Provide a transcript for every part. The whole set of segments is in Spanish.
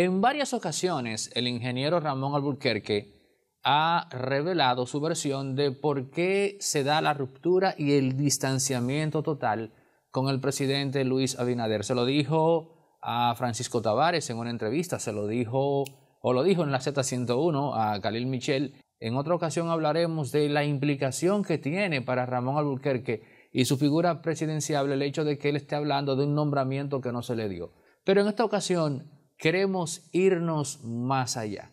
En varias ocasiones, el ingeniero Ramón Alburquerque ha revelado su versión de por qué se da la ruptura y el distanciamiento total con el presidente Luis Abinader. Se lo dijo a Francisco Tavares en una entrevista, se lo dijo o lo dijo en la Z101 a Khalil Michel. En otra ocasión hablaremos de la implicación que tiene para Ramón Alburquerque y su figura presidencial el hecho de que él esté hablando de un nombramiento que no se le dio. Pero en esta ocasión queremos irnos más allá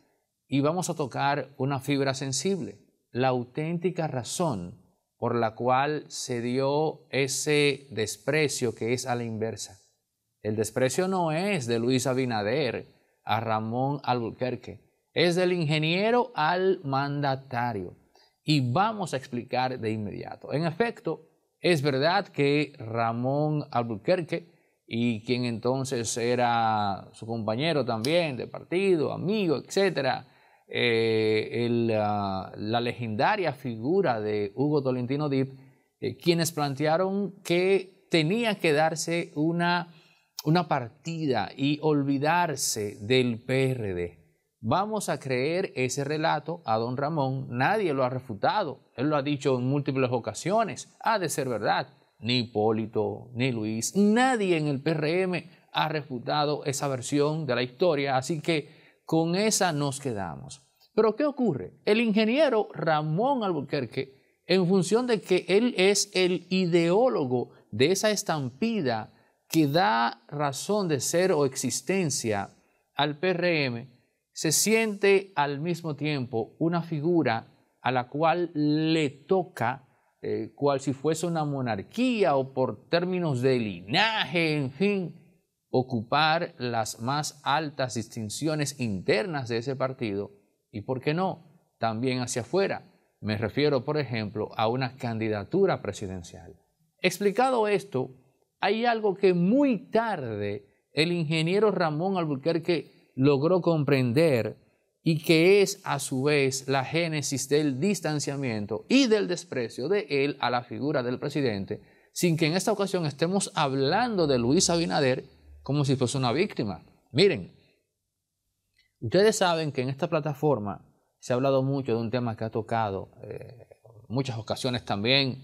y vamos a tocar una fibra sensible, la auténtica razón por la cual se dio ese desprecio que es a la inversa. El desprecio no es de Luis Abinader a Ramón Albuquerque, es del ingeniero al mandatario. Y vamos a explicar de inmediato. En efecto, es verdad que Ramón Albuquerque y quien entonces era su compañero también de partido, amigo, etcétera eh, ah, la legendaria figura de Hugo Tolentino Dip, eh, quienes plantearon que tenía que darse una, una partida y olvidarse del PRD. Vamos a creer ese relato a don Ramón, nadie lo ha refutado, él lo ha dicho en múltiples ocasiones, ha de ser verdad ni Hipólito, ni Luis, nadie en el PRM ha refutado esa versión de la historia, así que con esa nos quedamos. Pero ¿qué ocurre? El ingeniero Ramón Albuquerque, en función de que él es el ideólogo de esa estampida que da razón de ser o existencia al PRM, se siente al mismo tiempo una figura a la cual le toca eh, cual si fuese una monarquía o por términos de linaje, en fin, ocupar las más altas distinciones internas de ese partido y, ¿por qué no?, también hacia afuera. Me refiero, por ejemplo, a una candidatura presidencial. Explicado esto, hay algo que muy tarde el ingeniero Ramón Albuquerque logró comprender y que es a su vez la génesis del distanciamiento y del desprecio de él a la figura del presidente, sin que en esta ocasión estemos hablando de Luis Abinader como si fuese una víctima. Miren, ustedes saben que en esta plataforma se ha hablado mucho de un tema que ha tocado en eh, muchas ocasiones también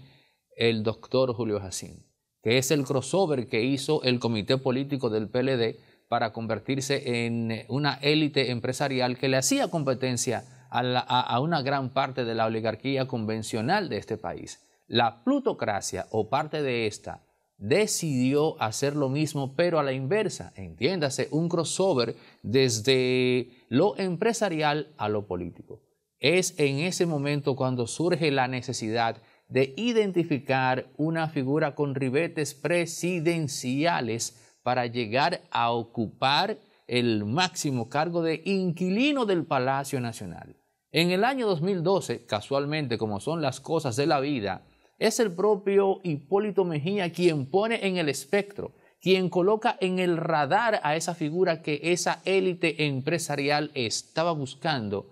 el doctor Julio Jacín, que es el crossover que hizo el comité político del PLD para convertirse en una élite empresarial que le hacía competencia a, una gran parte de la oligarquía convencional de este país. La plutocracia o parte de esta decidió hacer lo mismo, pero a la inversa, entiéndase, un crossover desde lo empresarial a lo político. Es en ese momento cuando surge la necesidad de identificar una figura con ribetes presidenciales para llegar a ocupar el máximo cargo de inquilino del Palacio Nacional. En el año 2012, casualmente como son las cosas de la vida, es el propio Hipólito Mejía quien pone en el espectro, quien coloca en el radar a esa figura que esa élite empresarial estaba buscando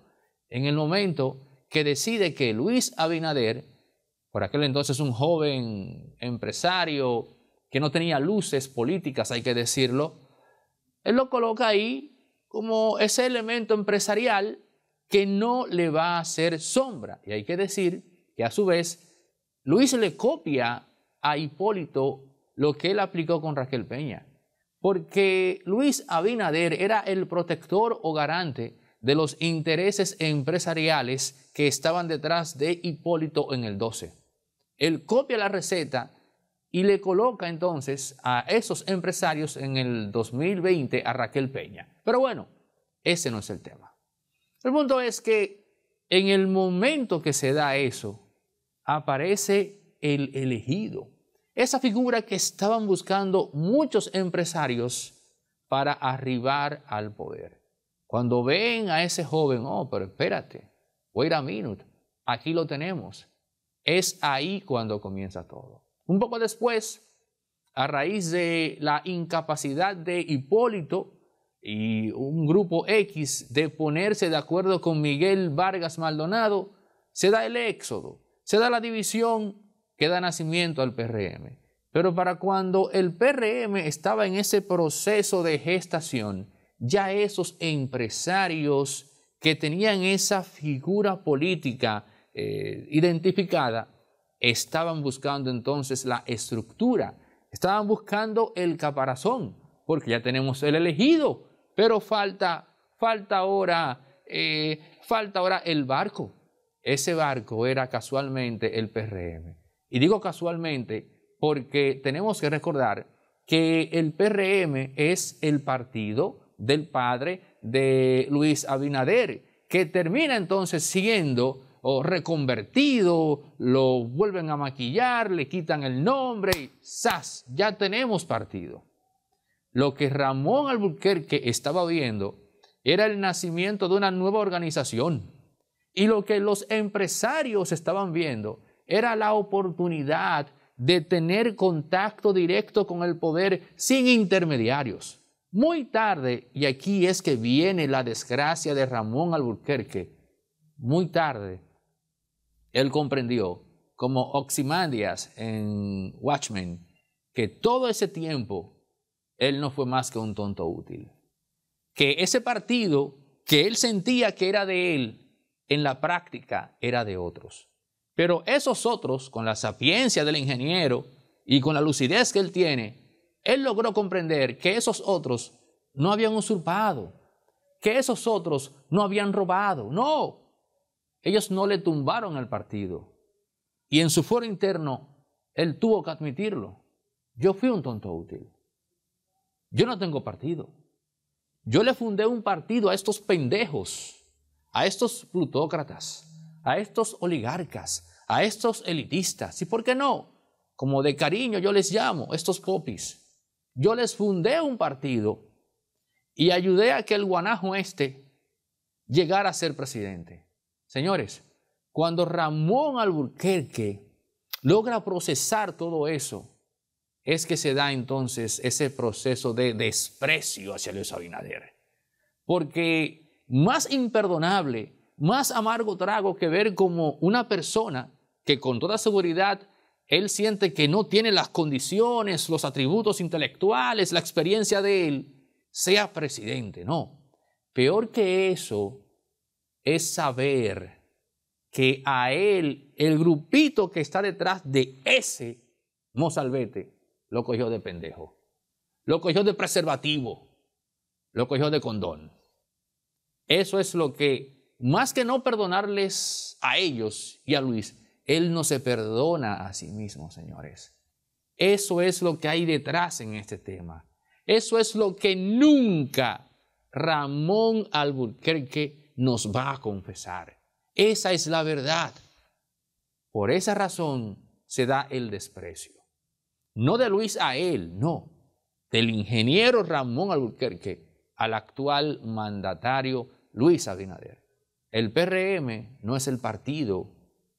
en el momento que decide que Luis Abinader, por aquel entonces un joven empresario que no tenía luces políticas, hay que decirlo, él lo coloca ahí como ese elemento empresarial que no le va a hacer sombra. Y hay que decir que a su vez Luis le copia a Hipólito lo que él aplicó con Raquel Peña, porque Luis Abinader era el protector o garante de los intereses empresariales que estaban detrás de Hipólito en el 12. Él copia la receta y le coloca entonces a esos empresarios en el 2020 a Raquel Peña. Pero bueno, ese no es el tema. El punto es que en el momento que se da eso, aparece el elegido, esa figura que estaban buscando muchos empresarios para arribar al poder. Cuando ven a ese joven, oh, pero espérate, wait a minute, aquí lo tenemos. Es ahí cuando comienza todo. Un poco después, a raíz de la incapacidad de Hipólito y un grupo X de ponerse de acuerdo con Miguel Vargas Maldonado, se da el éxodo, se da la división que da nacimiento al PRM. Pero para cuando el PRM estaba en ese proceso de gestación, ya esos empresarios que tenían esa figura política eh, identificada Estaban buscando entonces la estructura, estaban buscando el caparazón, porque ya tenemos el elegido, pero falta, falta ahora, eh, falta ahora el barco. Ese barco era casualmente el PRM. Y digo casualmente porque tenemos que recordar que el PRM es el partido del padre de Luis Abinader, que termina entonces siguiendo o reconvertido, lo vuelven a maquillar, le quitan el nombre y ¡zas! Ya tenemos partido. Lo que Ramón Albuquerque estaba viendo era el nacimiento de una nueva organización. Y lo que los empresarios estaban viendo era la oportunidad de tener contacto directo con el poder sin intermediarios. Muy tarde, y aquí es que viene la desgracia de Ramón Albuquerque, muy tarde él comprendió, como Oximandias en Watchmen, que todo ese tiempo él no fue más que un tonto útil. Que ese partido que él sentía que era de él, en la práctica era de otros. Pero esos otros, con la sapiencia del ingeniero y con la lucidez que él tiene, él logró comprender que esos otros no habían usurpado, que esos otros no habían robado, no, ellos no le tumbaron el partido. Y en su foro interno, él tuvo que admitirlo. Yo fui un tonto útil. Yo no tengo partido. Yo le fundé un partido a estos pendejos, a estos plutócratas, a estos oligarcas, a estos elitistas. ¿Y por qué no? Como de cariño yo les llamo, estos popis. Yo les fundé un partido y ayudé a que el guanajo este llegara a ser presidente. Señores, cuando Ramón Alburquerque logra procesar todo eso, es que se da entonces ese proceso de desprecio hacia Luis Abinader. Porque más imperdonable, más amargo trago que ver como una persona que con toda seguridad él siente que no tiene las condiciones, los atributos intelectuales, la experiencia de él, sea presidente. No, peor que eso es saber que a él, el grupito que está detrás de ese mozalbete, lo cogió de pendejo, lo cogió de preservativo, lo cogió de condón. Eso es lo que, más que no perdonarles a ellos y a Luis, él no se perdona a sí mismo, señores. Eso es lo que hay detrás en este tema. Eso es lo que nunca Ramón Alburquerque nos va a confesar. Esa es la verdad. Por esa razón se da el desprecio. No de Luis a él, no. Del ingeniero Ramón Alburquerque al actual mandatario Luis Abinader. El PRM no es el partido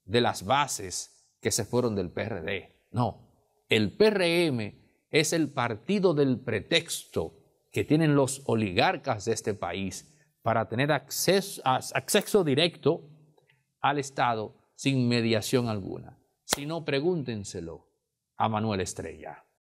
de las bases que se fueron del PRD. No, el PRM es el partido del pretexto que tienen los oligarcas de este país para tener acceso, directo al Estado sin mediación alguna. Si no, pregúntenselo a Manuel Estrella.